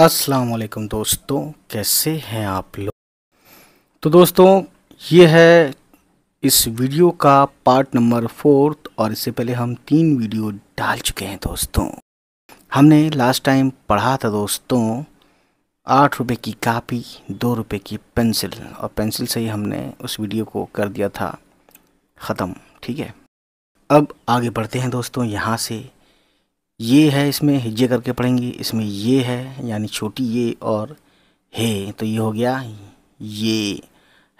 अस्सलाम वालेकुम दोस्तों कैसे हैं आप लोग तो दोस्तों ये है इस वीडियो का पार्ट नंबर फोर्थ और इससे पहले हम तीन वीडियो डाल चुके हैं दोस्तों हमने लास्ट टाइम पढ़ा था दोस्तों आठ रुपये की कापी दो रुपये की पेंसिल और पेंसिल से ही हमने उस वीडियो को कर दिया था ख़त्म ठीक है अब आगे बढ़ते हैं दोस्तों यहाँ से ये है इसमें हिज्जे करके पढ़ेंगे इसमें ये है यानी छोटी ये और हे तो ये हो गया ये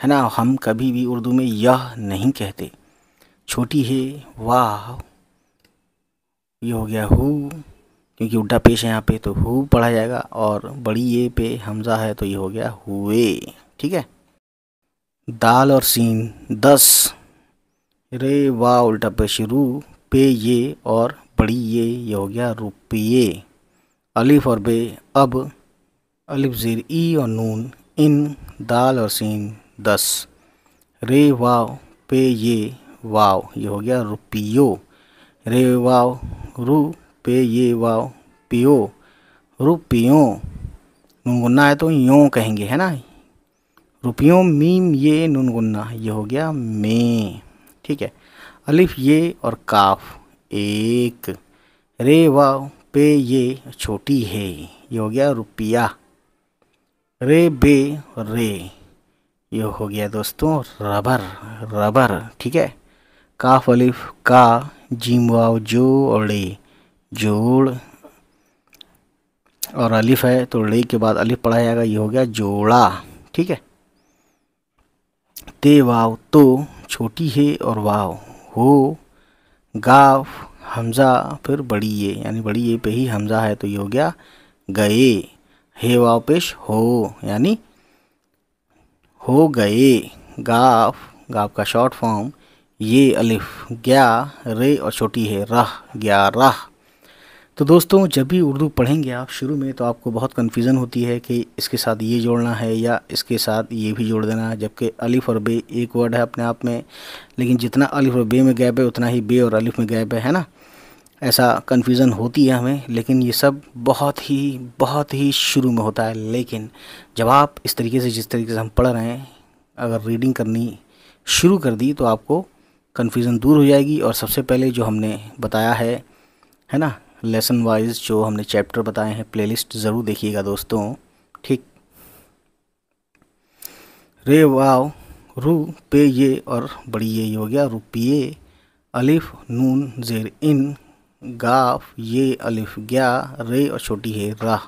है ना हम कभी भी उर्दू में यह नहीं कहते छोटी है वाह ये हो गया हु क्योंकि उल्टा पेश है यहाँ पे तो हु पढ़ा जाएगा और बड़ी ये पे हमजा है तो ये हो गया हुए ठीक है दाल और सीन दस रे वाह उल्टा पेश रू पे ये और रुपये ये हो गया रुपये अलिफ और बे अब अलिफ ज़ीर ई और नून इन दाल और सीन दस रे वाव पे ये वाव ये हो गया रुपियो रे वाव रु पे ये वाव पियो रुपियो नुनगुन्ना है तो यों कहेंगे है ना रुपयों मीम ये नुनगुन्ना ये हो गया मे ठीक है अलिफ ये और काफ़ एक रे व पे ये छोटी है ये हो गया रुपया रे बे रे ये हो गया दोस्तों रबर रबर ठीक है काफ अलिफ का जिम वाव जो और ले जोड़ और अलिफ है तो ले के बाद अलिफ पढ़ा जाएगा ये हो गया जोड़ा ठीक है ते वाव तो छोटी है और वाव हो गाफ हमज़ा फिर बड़ी ये यानी बड़ी ये पे ही हमज़ा है तो ये हो गया गए हे वापिश हो यानी हो गए गाफ गाफ का शॉर्ट फॉर्म ये अलिफ गया रे और छोटी है रह गया रह तो दोस्तों जब भी उर्दू पढ़ेंगे आप शुरू में तो आपको बहुत कन्फ्यूज़न होती है कि इसके साथ ये जोड़ना है या इसके साथ ये भी जोड़ देना है जबकि अलिफ और बे एक वर्ड है अपने आप में लेकिन जितना अलिफ और बे में गैप है उतना ही बे और अलिफ में गैप है है ना ऐसा कन्फ्यूज़न होती है हमें लेकिन ये सब बहुत ही बहुत ही शुरू में होता है लेकिन जब आप इस तरीके से जिस तरीके से हम पढ़ रहे हैं अगर रीडिंग करनी शुरू कर दी तो आपको कन्फ्यूज़न दूर हो जाएगी और सबसे पहले जो हमने बताया है है ना लेसन वाइज जो हमने चैप्टर बताए हैं प्लेलिस्ट ज़रूर देखिएगा दोस्तों ठीक रे वाव रू पे ये और बड़ी ये हो गया रुपये अलिफ नून जेर इन गाफ ये अलिफ ग्या रे और छोटी है राह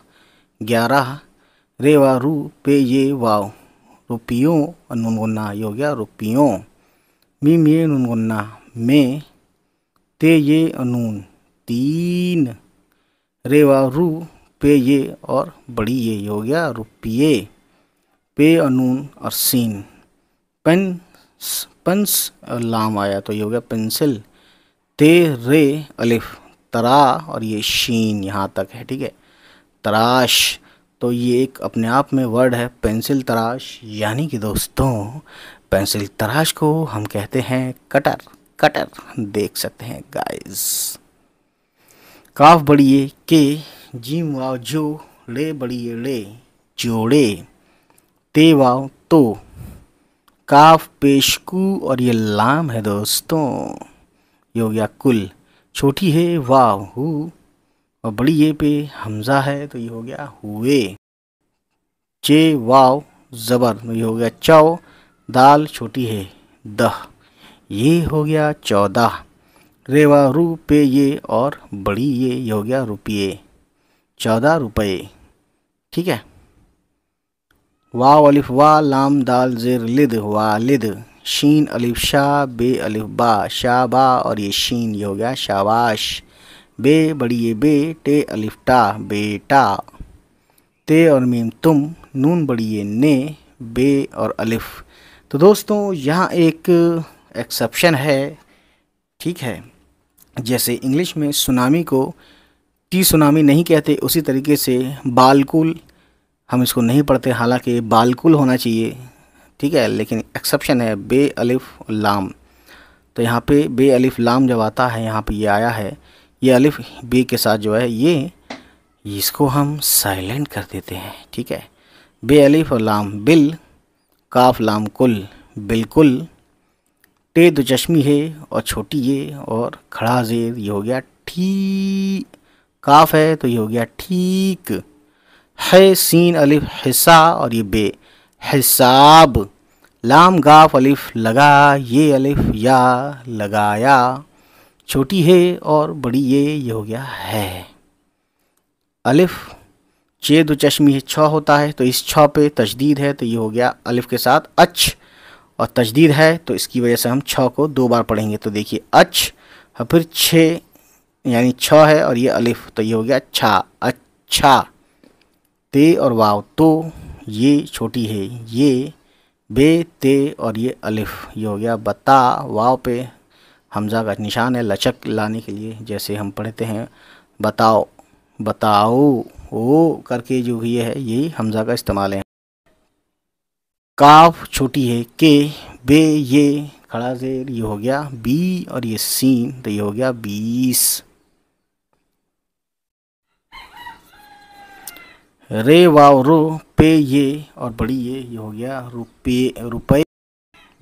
ग्यारह रे वा रू पे ये वाव रुपयों और नूनगुन्ना ये हो गया रुपयों मे नून नूनगुन्ना मे ते ये और नून तीन रे व पे ये और बड़ी ये हो गया रुपये पे अनून और सीन पेन पंस लाम आया तो ये हो गया पेंसिल ते रे अलिफ तरा और ये शीन यहाँ तक है ठीक है तराश तो ये एक अपने आप में वर्ड है पेंसिल तराश यानी कि दोस्तों पेंसिल तराश को हम कहते हैं कटर कटर देख सकते हैं गाइस काफ बड़िए के जी वाव जो ले बड़िए ले जोड़े ते वाव तो काफ पेशकू और ये लाम है दोस्तों ये कुल छोटी है वाव हु और बड़ी ये पे हमज़ा है तो ये हो गया हुए चे वाव ज़बर तो ये हो गया चौ दाल छोटी है दह ये हो गया चौदह रेवा रूपे ये और बड़ी ये ये हो गया रुपये चौदह रुपये ठीक है वा अलिफ वा लाम दाल जेर लिद वा लिद शीन अलिफ शाह बे अलिफ बा बा और ये शीन ये हो गया शाबाश बे बड़ी ये बे टे अलिफ टा बेटा ते और मीम तुम नून बड़ी ये ने बे और अलिफ तो दोस्तों यहाँ एक एक्सेप्शन है ठीक है जैसे इंग्लिश में सुनामी को टी सुनामी नहीं कहते उसी तरीके से बालकुल हम इसको नहीं पढ़ते हालांकि बालकुल होना चाहिए ठीक है लेकिन एक्सेप्शन है बे अलिफ लाम तो यहाँ पे बे अलिफ लाम जब आता है यहाँ पे ये आया है ये अलिफ बे के साथ जो है ये इसको हम साइलेंट कर देते हैं ठीक है बे अलिफ लाम बिल काफ लाम कुल बिल्कुल टे दो चश्मी है और छोटी ये और खड़ा जेर ये हो गया ठीक काफ है तो ये हो गया ठीक है सीन अलिफ हिस्सा और ये बे हिसाब लाम गाफ अलिफ लगा ये अलिफ या लगाया छोटी है और बड़ी ये ये हो गया है अलिफ चे दो चश्मी है छ होता है तो इस छ पे तजदीद है तो ये हो गया अलिफ के साथ अच्छ और तजदीद है तो इसकी वजह से हम छ को दो बार पढ़ेंगे तो देखिए अच और फिर छ यानी छ है और ये अलिफ तो ये हो गया छा अच्छा, अच्छा ते और वाव तो ये छोटी है ये बे ते और ये अलिफ ये हो गया बता वाव पे हमजा का निशान है लचक लाने के लिए जैसे हम पढ़ते हैं बताओ बताओ ओ करके जो ये है यही हमजा का इस्तेमाल है काफ छोटी है के बे ये खड़ा जेर ये हो गया बी और ये सीन तो ये हो गया बीस रे वाव रो पे ये और बड़ी ये ये हो गया रुपये रुपये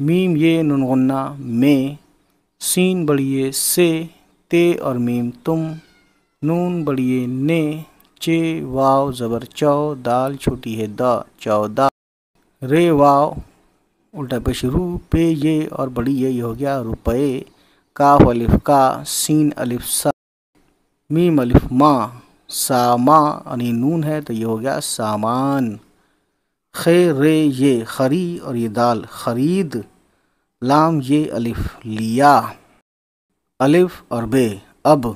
मीम ये नुनगुन्ना में सीन बड़िए से ते और मीम तुम नून बड़िए ने चे वाव जबर चौ दाल छोटी है दा चौदा रे वाव उल्टा पेश रू पे ये और बड़ी ये, हो गया रुपये काफ अलिफ का सीन अलिफ सा मीम अलिफ माँ सामा यानी नून है तो ये हो गया सामान खे रे ये खरी और ये दाल खरीद लाम ये अलिफ लिया अलिफ और बे अब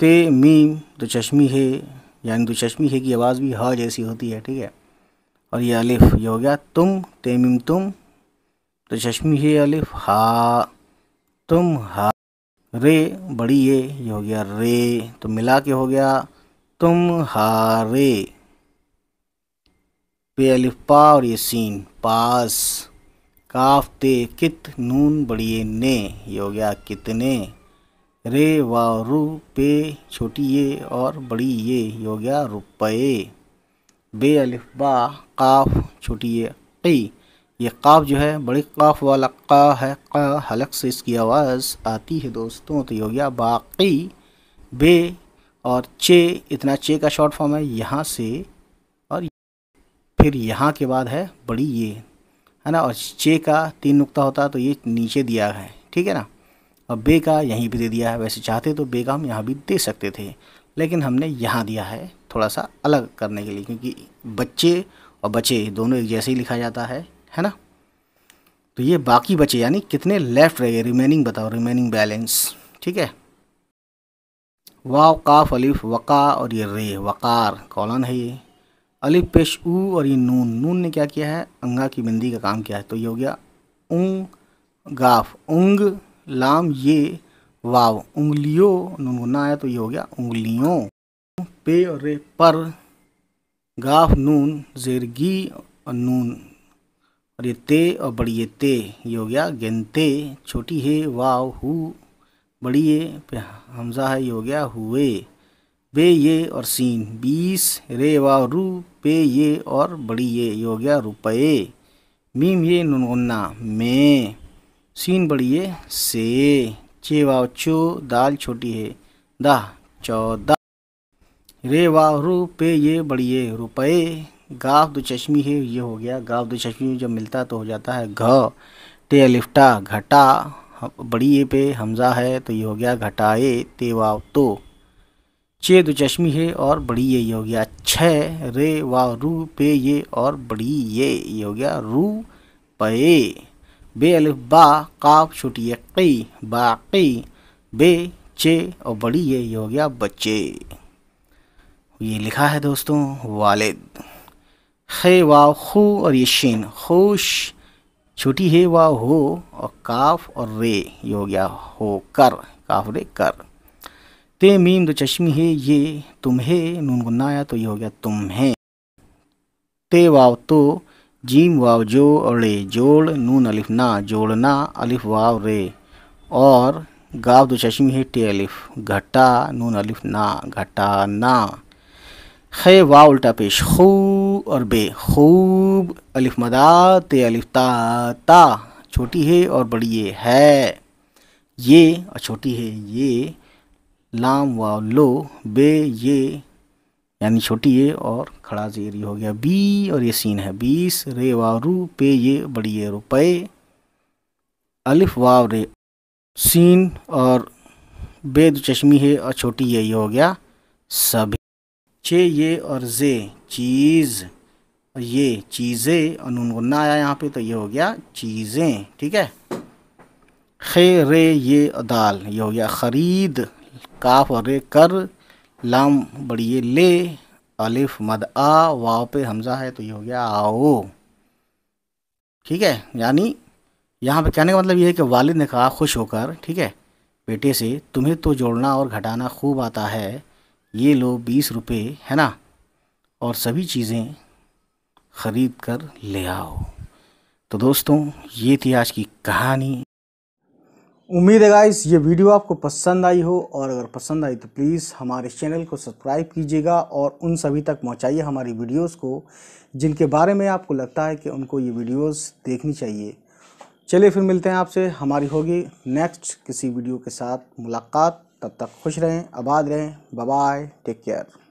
ते मीम तो चश्मी है यानी तो चश्मी है की आवाज़ भी ह जैसी होती है ठीक है और ये अलिफ ये हो गया तुम तेमिम तुम तो चश्मी है अलिफ हा तुम हा रे बड़ी ये ये हो गया रे तो मिला के हो गया तुम हा रे पे अलिफ पा और ये सीन पास काफ ते कित नून बड़ी ये ने ये हो गया कितने रे वा रू पे छोटी ये और बड़ी ये ये हो गया रुपये बे अलिफ बा काफ छोटी ये कई ये काफ जो है बड़ी काफ वाला का है का हलक से इसकी आवाज़ आती है दोस्तों तो ये हो गया बाकी बे और चे इतना चे का शॉर्ट फॉर्म है यहाँ से और फिर यहाँ के बाद है बड़ी ये है ना और चे का तीन नुक्ता होता है तो ये नीचे दिया है ठीक है ना और बे का यहीं पे दे दिया है वैसे चाहते तो बे का हम यहाँ भी दे सकते थे लेकिन हमने यहाँ दिया है थोड़ा सा अलग करने के लिए क्योंकि बच्चे और बचे दोनों एक जैसे ही लिखा जाता है है ना तो ये बाकी बचे यानी कितने लेफ्ट रह गए रिमेनिंग बताओ रिमेनिंग बैलेंस ठीक है वाव काफ अलिफ वक़ा और ये रे वक़ार कॉलन है ये अलिफ पेश ऊ और ये नून नून ने क्या किया है अंगा की बिंदी का काम किया है तो ये हो गया उंग गाफ उंग लाम ये वाव उंगलियों नूनगुना आया तो ये हो गया उंगलियों पे और रे पर गाफ नून जेरगी और नून और ये ते और बड़ी ये ते ये हो गया गेंते छोटी है वाव हु बड़ी ये पे हमजा है ये हो गया हुए बे ये और सीन बीस रे वाव रू पे ये और बड़ी ये ये हो गया रुपये मीम ये नुनगुन्ना में सीन बड़ी ये से चे वाव चो दाल छोटी है दाह चौदह रे वाह रू पे ये बड़िए रुपये गाव दो चश्मी है ये हो गया गाव दो चश्मी जब मिलता तो हो जाता है घ टे लिफ्टा घटा बड़ी ए पे हमजा है तो ये हो गया घटाए ते वाव तो चे दो चश्मी है और बड़ी ये ये हो गया छ रे वाव रू पे ये और बड़ी ये ये हो गया रू पे बे अलिफ बा काफ छोटी है कई बाकी बे चे और बड़ी ये हो गया बच्चे ये लिखा है दोस्तों वालिद खे वाव खो और ये शीन खुश छोटी है वाव हो और काफ और रे ये हो गया हो कर काफ रे कर ते मीम तो चश्मी है ये तुम्हें नून गुन्ना आया तो ये हो गया तुम्हें ते वाव तो जीम वाव जो और जोड़ नून अलिफ ना जोड़ना अलिफ वाव रे और गाव दो चश्मी है टे अलिफ घटा नून अलिफ ना ना खे वाव उल्टा पेश खू और बे खूब अलिफ मदा ते अलिफ ता ता छोटी है और बड़ी ये है ये और छोटी है ये लाम वाव लो बे ये यानी छोटी ए और खड़ा जे ये हो गया बी और ये सीन है बीस रे वाव रू पे ये बड़ी ए रुपये अलिफ वाव रे सीन और बेद चश्मी है और छोटी ये, ये हो गया सभी छे ये और जे चीज़ और ये चीज़ें और नून गुन्ना आया यहाँ पे तो ये हो गया चीज़ें ठीक है खे रे ये दाल ये हो गया ख़रीद काफ और रे कर लाम बढ़िए ले अलिफ मद आ वाव पे हमजा है तो ये हो गया आओ ठीक है यानी यहाँ पे कहने का मतलब ये है कि वालिद ने कहा खुश होकर ठीक है बेटे से तुम्हें तो जोड़ना और घटाना खूब आता है ये लो बीस रुपये है ना और सभी चीज़ें ख़रीद कर ले आओ तो दोस्तों ये थी आज की कहानी उम्मीद है गाइस ये वीडियो आपको पसंद आई हो और अगर पसंद आई तो प्लीज़ हमारे चैनल को सब्सक्राइब कीजिएगा और उन सभी तक पहुंचाइए हमारी वीडियोस को जिनके बारे में आपको लगता है कि उनको ये वीडियोस देखनी चाहिए चलिए फिर मिलते हैं आपसे हमारी होगी नेक्स्ट किसी वीडियो के साथ मुलाकात तब तक खुश रहें आबाद रहें बाय टेक केयर